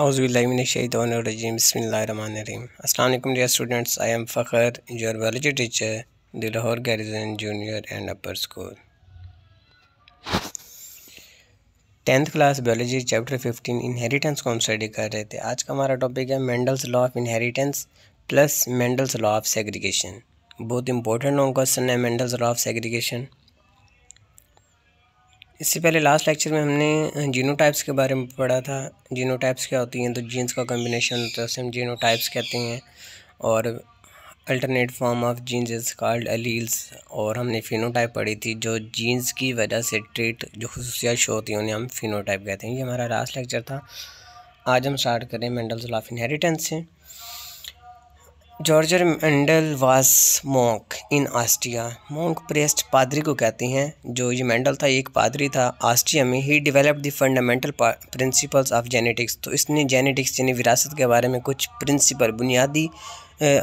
अज़बिल्लाशैदीम बसमीम अल्लाम dear students I am Fakhar your biology teacher the Lahore garrison junior and upper school tenth class biology chapter fifteen inheritance को हम study कर रहे थे आज का हमारा टॉपिक है Mendel's law of inheritance plus Mendel's law of segregation बहुत इंपॉर्टेंट क्वेश्चन है मेंडल्स लॉ ऑफ सेग्रीगेशन इससे पहले लास्ट लेक्चर में हमने जीनोटाइप्स के बारे में पढ़ा था जीनोटाइप्स क्या होती हैं तो जीन्स का कॉम्बिनेशन होता है उसे हम जीनोटाइप्स कहते हैं और alternate form of genes is called alleles और हमने फिनोटाइप पढ़ी थी जो जीन्स की वजह से ट्रेट जो खसूसियात शो होती हैं उन्हें हम फिनोटाइप कहते हैं ये हमारा लास्ट लेक्चर था आज हम स्टार्ट करें मेंडल्स ऑफ इनहेरिटेंस से Gregor Mendel was monk in Austria monk priest पादरी को कहते हैं जो ये मेंडल था एक पादरी था आस्ट्रिया में ही develop the fundamental principles of genetics तो इसने जेनेटिक्स यानी विरासत के बारे में कुछ प्रिंसिपल बुनियादी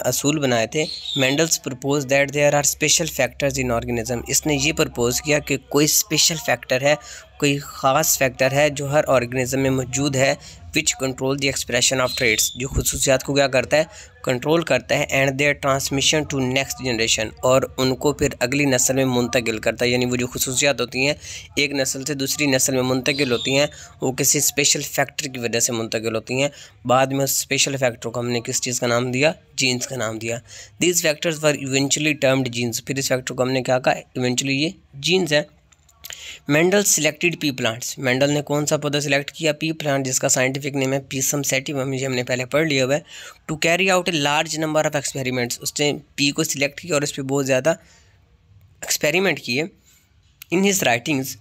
असूल बनाए थे Mendel's propose that there are special factors in organism इसने ये प्रपोज किया कि कोई स्पेशल फैक्टर है कोई ख़ास फैक्टर है जो हर ऑर्गेनिज्म में मौजूद है which control the expression of traits जो खसूसियात को क्या करता है कंट्रोल करता है and their transmission to next generation और उनको फिर अगली नस्ल में मुंतकिल करता है यानी वो जो खसूसियात होती हैं एक नस्ल से दूसरी नस्ल में मुंतकिल होती हैं वो किसी स्पेशल फैक्टर की वजह से मुंतकिल होती हैं बाद में उस स्पेशल फैक्टर को हमने किस चीज़ का नाम दिया जीन्स का नाम दिया these factors were eventually termed genes फिर इस फैक्टर को हमने क्या कहा इवेंचुअली ये जीन्स हैं Mendel selected pea plants Mendel ने कौन सा पौधा सिलेक्ट किया पी प्लांट जिसका साइंटिफिक नेम है पीसम सेटिवम जी हमने पहले पढ़ लिया हुआ है to carry out a large number of experiments उसने पी को सिलेक्ट किया और इस पर बहुत ज़्यादा एक्सपेरिमेंट किए in his writings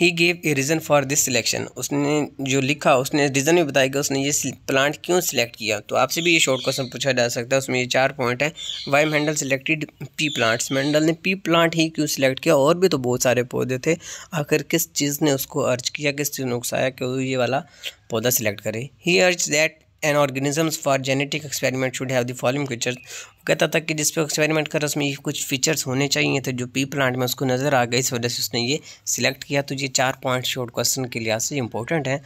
he gave a reason for this selection उसने जो लिखा उसने रीज़न भी बताया कि उसने ये प्लांट क्यों सिलेक्ट किया तो आपसे भी ये शॉर्ट क्वेश्चन पूछा जा सकता है उसमें ये चार पॉइंट है why Mendel selected pea plants Mendel ने पी प्लांट ही क्यों सिलेक्ट किया और भी तो बहुत सारे पौधे थे आखिर किस चीज़ ने उसको अर्ज किया किस चीज़ ने उकसाया कि वो ये वाला पौधा सिलेक्ट करे he urge that and organisms for genetic experiment should have the following features वो कहता था कि जिस पर एक्सपेरिमेंट कर उसमें ये कुछ फीचर्स होने चाहिए थे जो पी प्लांट में उसको नज़र आ गए इस वजह से उसने ये सिलेक्ट किया तो ये चार पॉइंट शॉर्ट क्वेश्चन के लिहाज से इंपॉर्टेंट है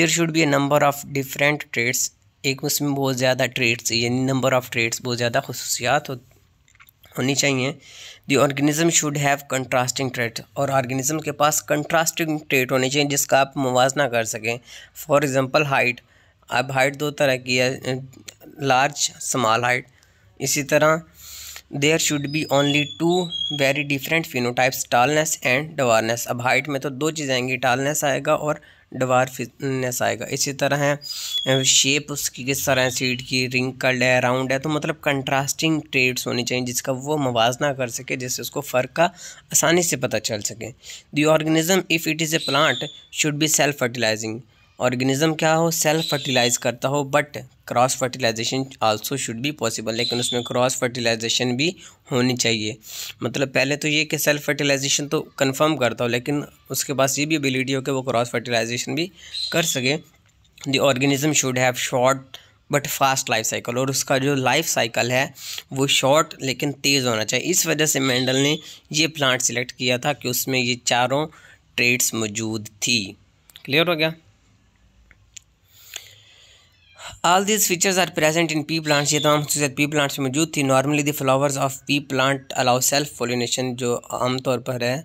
there should be a number of different traits एक उसमें बहुत ज़्यादा ट्रेड्स यानी नंबर ऑफ ट्रेड्स बहुत ज़्यादा खसूसियात हो होनी चाहिए the organism should have contrasting trait और ऑर्गेनिज्म के पास कंट्रास्टिंग ट्रेट होने चाहिए जिसका आप मुवजना कर सकें फॉर एग्ज़ाम्पल हाइट अब हाइट दो तरह की है लार्ज स्मॉल हाइट इसी तरह there should be only two very different phenotypes tallness and dwarfness अब हाइट में तो दो चीज़ें आएंगी टालनेस आएगा और डवार फिटनेस आएगा इसी तरह है शेप उसकी किस तरह है सीट की रिंकल्ड है राउंड है तो मतलब कंट्रास्टिंग ट्रेड्स होनी चाहिए जिसका वो मुवजना कर सके जिससे उसको फ़र्क का आसानी से पता चल सके the organism if it is a plant should be self fertilising organism क्या हो सेल्फ फर्टिलाइज़ करता हो but cross fertilisation also should be possible लेकिन उसमें क्रॉस फर्टिलाइजेशन भी होनी चाहिए मतलब पहले तो ये कि सेल्फ फर्टिलाइजेशन तो कंफर्म करता हो लेकिन उसके पास ये भी एबिलिटी हो कि वो क्रॉस फर्टिलाइजेशन भी कर सके the organism should have short but fast life cycle और उसका जो लाइफ साइकिल है वो शॉर्ट लेकिन तेज़ होना चाहिए इस वजह से मैंडल ने ये प्लांट सिलेक्ट किया था कि उसमें ये चारों ट्रेड्स मौजूद थी क्लियर हो गया all these features are present in pea plants ये तमाम खूबसूरत पी प्लांट्स मौजूद थी normally the flowers of pea plant allow self pollination जो आमतौर पर है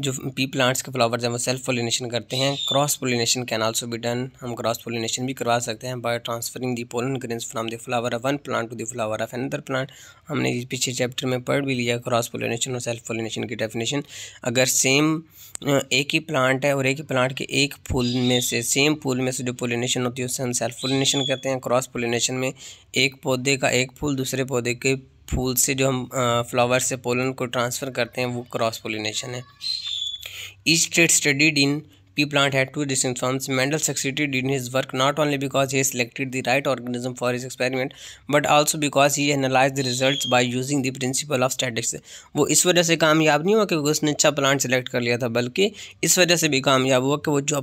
जो पी प्लांट्स के फ्लावर्स हैं वो सेल्फ पोलिनेशन करते हैं cross pollination can also be done हम क्रॉस पोलिनेशन भी करवा सकते हैं by transferring the pollen grains from the flower of one plant to the flower of another plant हमने पिछले चैप्टर में पढ़ भी लिया क्रॉस पोलिनेशन और सेल्फ पोलिनेशन की डेफिनेशन अगर सेम एक ही प्लांट है और एक ही प्लांट के एक फूल में से सेम फूल में से जो पोलिनेशन होती है उससे हम सेल्फ पोलिनेशन करते हैं क्रॉस पोलिनेशन में एक पौधे का एक फूल दूसरे पौधे के फूल से जो हम फ्लावर से पोलन को ट्रांसफ़र करते हैं वो क्रॉस पोलिनेशन है Each trade studied in P plant had two distinctions. Mendel succeeded in his work not only because he selected the right organism for his experiment, but also because he analyzed the results by using the principle of statics. वो इस वजह से कामयाब नहीं हुआ कि उसने अच्छा प्लांट सेलेक्ट कर लिया था बल्कि इस वजह से भी कामयाब हुआ कि वो जो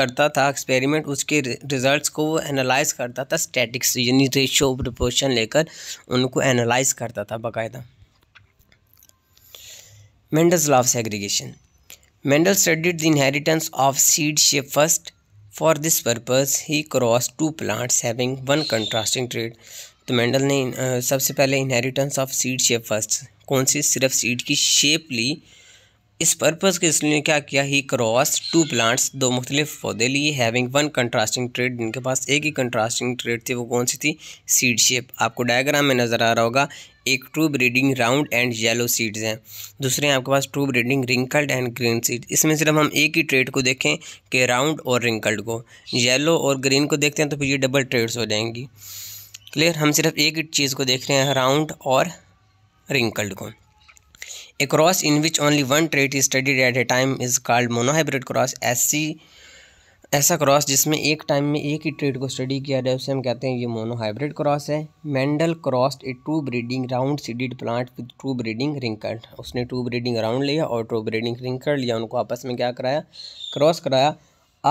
करता था एक्सपेरिमेंट उसके रिजल्ट्स को वो एनालाइज करता था स्टैटिक्स यानी रेशो प्रपोर्शन लेकर उनको एनालाइज करता था बाकायदा Mendel's law of segregation Mendel studied the inheritance of seed shape first. For this purpose, he crossed two plants having one contrasting trait. तो मेंडल ने सबसे पहले inheritance of seed shape first कौन सी सिर्फ सीड की शेप ली इस purpose के इसने क्या किया ही क्रॉस टू प्लांट्स दो मुख्तलिफ पौधे लिए हैविंग वन कंट्रास्टिंग ट्रेड जिनके पास एक ही कंट्रास्टिंग ट्रेड थी वो कौन सी थी सीड शेप आपको डायग्राम में नज़र आ रहा होगा एक true breeding round and yellow seeds हैं दूसरे हैं आपके पास true breeding wrinkled and green seed इसमें सिर्फ हम एक ही ट्रेड को देखें कि राउंड और रिंकल्ड को येलो और ग्रीन को देखते हैं तो फिर ये डबल ट्रेड्स हो जाएंगी क्लियर हम सिर्फ एक ही चीज़ को देख रहे हैं राउंड और रिंकल्ड को A cross in which only one trait is studied at a time is called monohybrid cross. ऐसी ऐसा क्रॉस जिसमें एक टाइम में एक ही ट्रेड को स्टडी किया जाए उसे हम कहते हैं ये मोनोहाइब्रिड क्रॉस है Mendel cross a true breeding round seeded plant with true breeding wrinkled उसने टू ब्रीडिंग राउंड लिया और टू ब्रीडिंग रिंकर लिया उनको आपस में क्या कराया क्रॉस कराया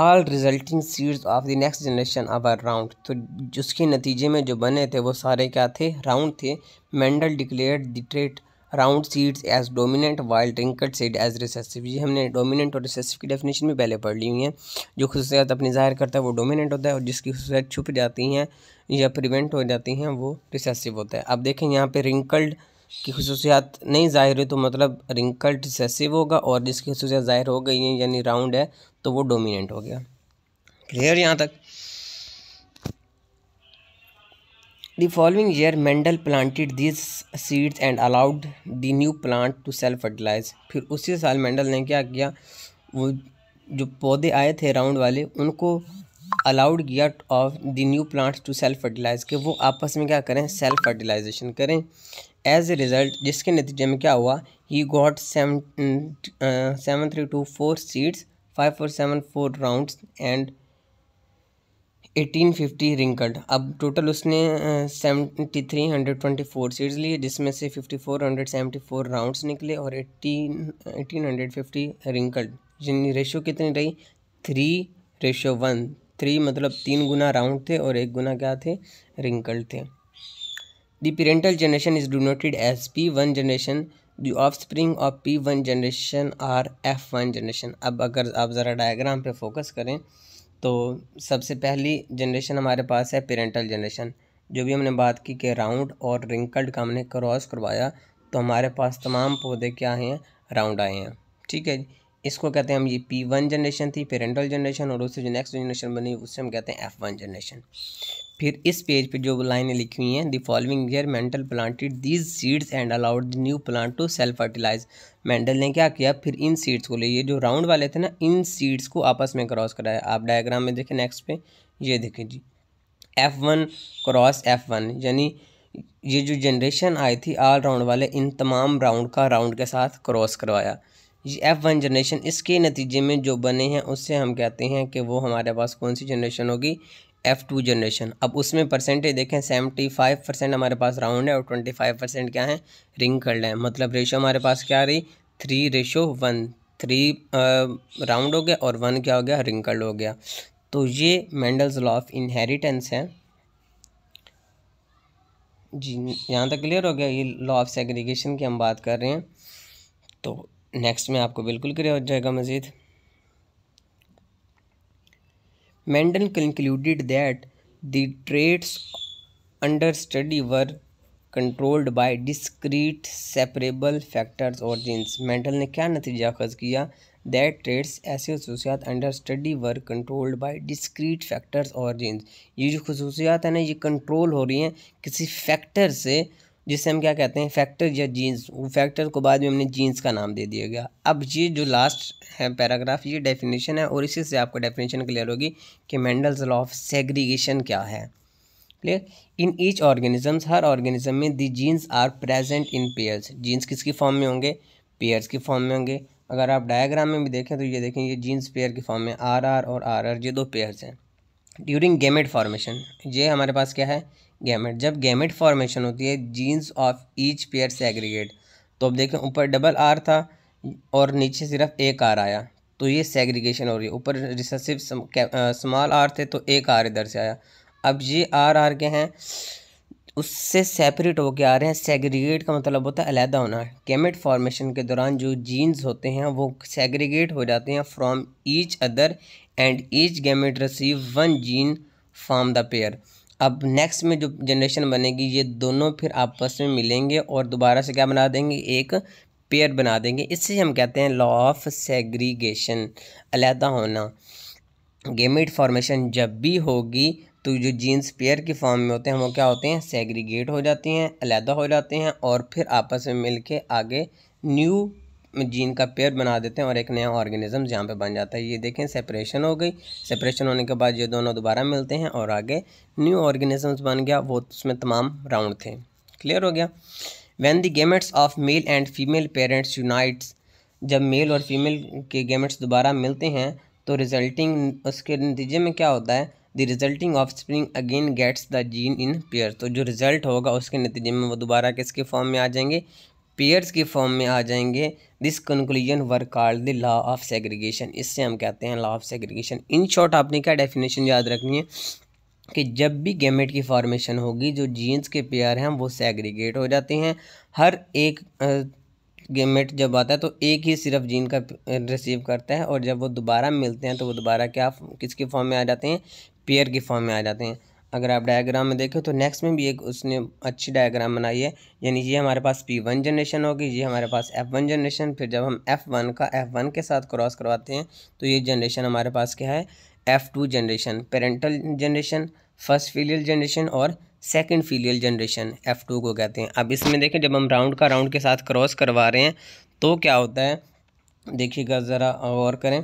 all resulting seeds of the next generation of round तो जिसके नतीजे में जो बने थे वो सारे क्या थे राउंड थे Mendel declared the trait round seeds as dominant while wrinkled seed as recessive ये हमने डोमिनेंट और रिसेसिव की डेफिनेशन भी पहले पढ़ ली हुई है जो खसूसियात अपनी ज़ाहिर करता है वो डोमिनेंट होता है और जिसकी खसूसियात छुप जाती हैं या प्रिवेंट हो जाती हैं वो रिसेसिव होता है अब देखें यहाँ पर रिंकल्ड की खसूसियात नहीं ज़ाहिर हुई तो मतलब रिंकल्ड रिसेसिव होगा और जिसकी खसूसियात ज़ाहिर हो गई हैं यानी राउंड है तो वो डोमिनेंट हो गया क्लियर यहाँ तक The following year, Mendel planted these seeds and allowed the new plant to self fertilize. फिर उसी साल मेंडल ने क्या किया वो जो पौधे आए थे राउंड वाले उनको अलाउड किया of the new plants to self fertilise के वो आपस में क्या करें सेल्फ फर्टिलाइजेशन करें एज ए रिज़ल्ट जिसके नतीजे में क्या हुआ he got seven seven three two four seeds five four seven four rounds and eighteen fifty wrinkled अब टोटल उसने seventy three hundred twenty four seeds लिए जिसमें से fifty four hundred seventy four rounds निकले और एटीन एटीन हंड्रेड फिफ्टी रिंकड जिन ratio कितनी रही three ratio one three मतलब तीन गुना राउंड थे और एक गुना क्या थे रिंकल्ड थे the parental generation is denoted as P one generation the offspring of P one generation are F one generation अब अगर आप ज़रा डायग्राम पे फोकस करें तो सबसे पहली जनरेशन हमारे पास है पेरेंटल जनरेशन जो भी हमने बात की कि राउंड और रिंकल्ड का हमने क्रॉस करवाया तो हमारे पास तमाम पौधे क्या हैं राउंड आए हैं ठीक है इसको कहते हैं हम ये पी वन जनरेशन थी पेरेंटल जनरेशन और उससे जो नेक्स्ट जनरेशन बनी उससे हम कहते हैं एफ़ वन जनरेशन फिर इस पेज पे जो लाइनें लिखी हुई हैं the following year Mendel planted these seeds and allowed the new plant to self fertilise Mendel ने क्या किया फिर इन सीड्स को लिए जो राउंड वाले थे ना इन सीड्स को आपस में क्रॉस कराया आप डायग्राम में देखें नेक्स्ट पे ये देखें जी F one cross F one यानी ये जो जनरेशन आई थी ऑल राउंड वाले इन तमाम राउंड का राउंड के साथ क्रॉस करवाया ये एफ़ वन जनरेशन इसके नतीजे में जो बने हैं उससे हम कहते हैं कि वो हमारे पास कौन सी जनरेशन होगी एफ़ टू जनरेशन अब उसमें परसेंटेज देखें सेवेंटी फाइव परसेंट हमारे पास राउंड है और ट्वेंटी फाइव परसेंट क्या है रिंग कर्ड है मतलब रेशो हमारे पास क्या आ रही three ratio one three round हो गया और वन क्या हो गया रिंकल्ड हो गया तो ये मैंडल्स लॉ ऑफ इनहेरिटेंस है जी यहाँ तक क्लियर हो गया ये लॉ ऑफ सेग्रीगेशन की हम बात कर रहे हैं तो नेक्स्ट में आपको बिल्कुल क्लियर हो जाएगा मज़ीद Mendel concluded that the traits under study were controlled by discrete separable factors और जीन्स मैंडल ने क्या नतीजा खर्ज किया दैट ट्रेड्स ऐसी खसूसियात under study were controlled by discrete factors और जीन्स ये जो खसूसियात हैं ना ये कंट्रोल हो रही हैं किसी फैक्टर से जिसे हम क्या कहते हैं फैक्टर या जीन्स वो फैक्टर को बाद में हमने जीन्स का नाम दे दिया गया अब ये जो लास्ट है पैराग्राफ ये डेफिनेशन है और इसी से आपको डेफिनेशन क्लियर होगी कि मैंडल्स लॉ ऑफ सेग्रीगेशन क्या है क्लियर इन ईच ऑर्गेनिजम्स हर ऑर्गेनिज्म में the genes are present in pairs genes किसकी फॉर्म में होंगे पेयर्स की फॉर्म में होंगे अगर आप डायग्राम में भी देखें तो ये देखें ये जीन्स पेयर की फॉर्म में आर आर और आर आर ये दो पेयर्स हैं ड्यूरिंग गेमेट फॉर्मेशन ये हमारे पास क्या है गैमेट जब गैमेट फॉर्मेशन होती है genes of each pair segregate तो अब देखें ऊपर डबल आर था और नीचे सिर्फ एक आर आया तो ये सेग्रीगेशन हो रही है ऊपर रिसेसिव स्मॉल आर थे तो एक आर इधर से आया अब ये आर आर के हैं उससे सेपरेट होके आ रहे हैं सेग्रीगेट का मतलब होता है अलहदा होना गैमेट फॉर्मेशन के दौरान जो जीन्स होते हैं वो सेग्रीगेट हो जाते हैं from each other and each gamete receive one gene from the pair अब नेक्स्ट में जो जनरेशन बनेगी ये दोनों फिर आपस में मिलेंगे और दोबारा से क्या बना देंगे एक पेयर बना देंगे इससे हम कहते हैं लॉ ऑफ सेग्रीगेशन अलहदा होना गेमिट फॉर्मेशन जब भी होगी तो जो जीन्स पेयर के फॉर्म में होते हैं वो क्या होते हैं सेग्रीगेट हो जाती हैं अलहदा हो जाते हैं और फिर आपस में मिल के आगे न्यू जीन का पेयर बना देते हैं और एक नया ऑर्गेनिज्म यहाँ पे बन जाता है ये देखें सेपरेशन हो गई सेपरेशन होने के बाद ये दोनों दोबारा मिलते हैं और आगे न्यू ऑर्गेनिजम्स बन गया वो उसमें तमाम राउंड थे क्लियर हो गया when the gametes of male and female parents unites जब मेल और फीमेल के गेमेट्स दोबारा मिलते हैं तो रिजल्टिंग उसके नतीजे में क्या होता है the resulting offspring again gets the gene in pair तो जो रिज़ल्ट होगा उसके नतीजे में वो दोबारा किसके फॉर्म में आ जाएंगे पेयर्स के फॉर्म में आ जाएंगे this conclusion were called the law of segregation इससे हम कहते हैं law of segregation in short आपने क्या डेफिनेशन याद रखनी है कि जब भी गैमेट की फॉर्मेशन होगी जो जीन्स के पेयर हैं वो सेग्रीगेट हो जाते हैं हर एक गेमेट जब आता है तो एक ही सिर्फ जीन का रिसीव करता है और जब वो दोबारा मिलते हैं तो वो दोबारा क्या किसके फॉर्म में आ जाते हैं पेयर के फॉर्म में आ जाते हैं अगर आप डायग्राम में देखें तो नेक्स्ट में भी एक उसने अच्छी डायग्राम बनाई है यानी ये हमारे पास पी वन जनरेशन होगी ये हमारे पास एफ़ वन जनरेशन फिर जब हम एफ़ वन का एफ़ वन के साथ क्रॉस करवाते हैं तो ये जनरेशन हमारे पास क्या है F two generation parental generation first filial generation और second filial generation F two को कहते हैं अब इसमें देखें जब हम राउंड का राउंड के साथ क्रॉस करवा रहे हैं तो क्या होता है देखिएगा ज़रा गौर करें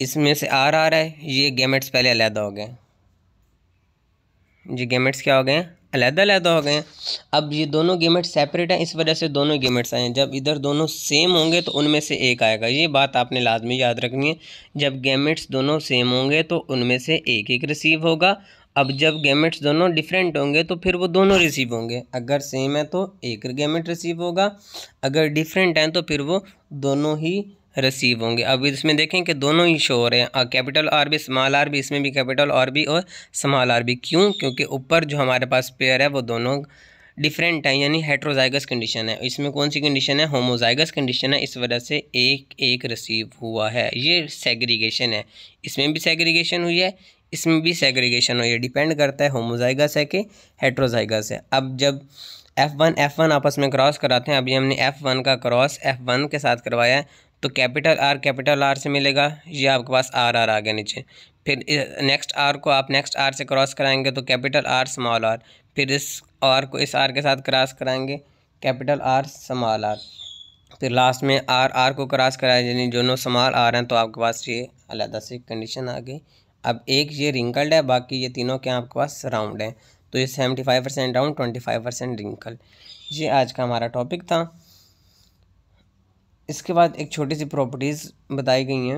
इसमें से आर आ रहा है ये गेमेट्स पहले अलहदा हो गए जी गेमेट्स क्या हो गए हैं अलहदा अलहदा हो गए हैं अब ये दोनों गेमेट सेपरेट हैं इस वजह से दोनों गेमेट्स आए हैं जब इधर दोनों सेम होंगे तो उनमें से एक आएगा ये बात आपने लाजमी याद रखनी है जब गेमेट्स दोनों सेम होंगे तो उनमें से एक एक रिसीव होगा अब जब गेमेट्स दोनों डिफरेंट होंगे तो फिर वो दोनों रिसीव होंगे अगर सेम है तो एक गेमेट रिसीव होगा अगर डिफरेंट हैं तो फिर वो दोनों ही रिसीव होंगे अब इसमें देखें कि दोनों ही शो हो रहे हैं कैपिटल आर भी स्मॉल आर भी इसमें भी कैपिटल आर भी और स्मॉल आर भी क्यों क्योंकि ऊपर जो हमारे पास पेयर है वो दोनों डिफरेंट है यानी हेट्रोजाइगस कंडीशन है इसमें कौन सी कंडीशन है होमोजाइगस कंडीशन है इस वजह से एक एक रिसीव हुआ है ये सेग्रीगेशन है इसमें भी सेग्रीगेशन हुई है इसमें भी सेग्रीगेशन हुई है डिपेंड करता है होमोजाइगस है कि हेट्रोजाइगस है अब जब एफ़ वन एफ़ वन आपस में क्रॉस कराते हैं अभी हमने एफ़ वन का क्रॉस एफ़ वन के साथ करवाया है तो कैपिटल आर कैपिटल आर से मिलेगा ये आपके पास आर आर आ गया नीचे फिर नेक्स्ट आर को आप नेक्स्ट आर से क्रॉस कराएंगे तो कैपिटल आर स्मॉल आर फिर इस आर को इस आर के साथ क्रॉस कराएंगे कैपिटल आर स्मॉल आर फिर लास्ट में आर आर को क्रॉस कराया यानी दोनों स्मॉल आर हैं तो आपके पास ये अलग से कंडीशन आ गई अब एक ये रिंकल्ड है बाकी ये तीनों के आपके पास राउंड हैं तो ये seventy five percent round twenty five percent wrinkle ये आज का हमारा टॉपिक था इसके बाद एक छोटी सी प्रॉपर्टीज़ बताई गई हैं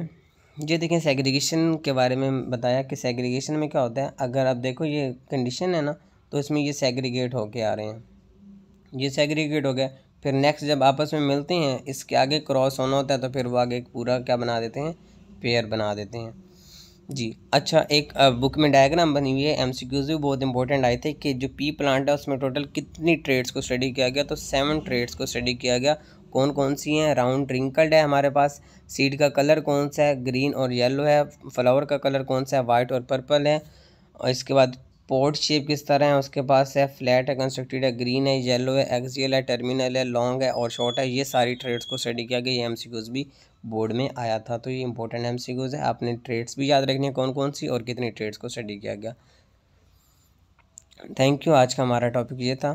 ये देखें सेग्रीगेशन के बारे में बताया कि सेग्रीगेशन में क्या होता है अगर आप देखो ये कंडीशन है ना तो इसमें ये सेग्रीगेट होके आ रहे हैं ये सेग्रीगेट हो गया फिर नेक्स्ट जब आपस में मिलते हैं इसके आगे क्रॉस होना होता है तो फिर वो आगे एक पूरा क्या बना देते हैं पेयर बना देते हैं जी अच्छा एक बुक में डायग्राम बनी हुई है एमसीक्यूज भी बहुत इंपॉर्टेंट आए थे कि जो पी प्लांट है उसमें टोटल कितनी ट्रेड्स को स्टडी किया गया तो सेवन ट्रेड्स को स्टडी किया गया कौन कौन सी हैं राउंड रिंकल्ड है हमारे पास सीड का कलर कौन सा है ग्रीन और येलो है फ्लावर का कलर कौन सा है वाइट और पर्पल है और इसके बाद पोर्ट शेप किस तरह है उसके पास है फ्लैट है कंस्ट्रक्टेड है ग्रीन है येलो है एक्सियल है टर्मिनल है लॉन्ग है और शॉर्ट है ये सारी ट्रेड्स को स्टडी किया गया ये एम भी बोर्ड में आया था तो ये इंपॉर्टेंट एम है आपने ट्रेड्स भी याद रखनी है कौन कौन सी और कितनी ट्रेड्स को स्टडी किया गया थैंक यू आज का हमारा टॉपिक ये था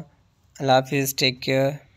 अल्लाह हाफिज़ टेक केयर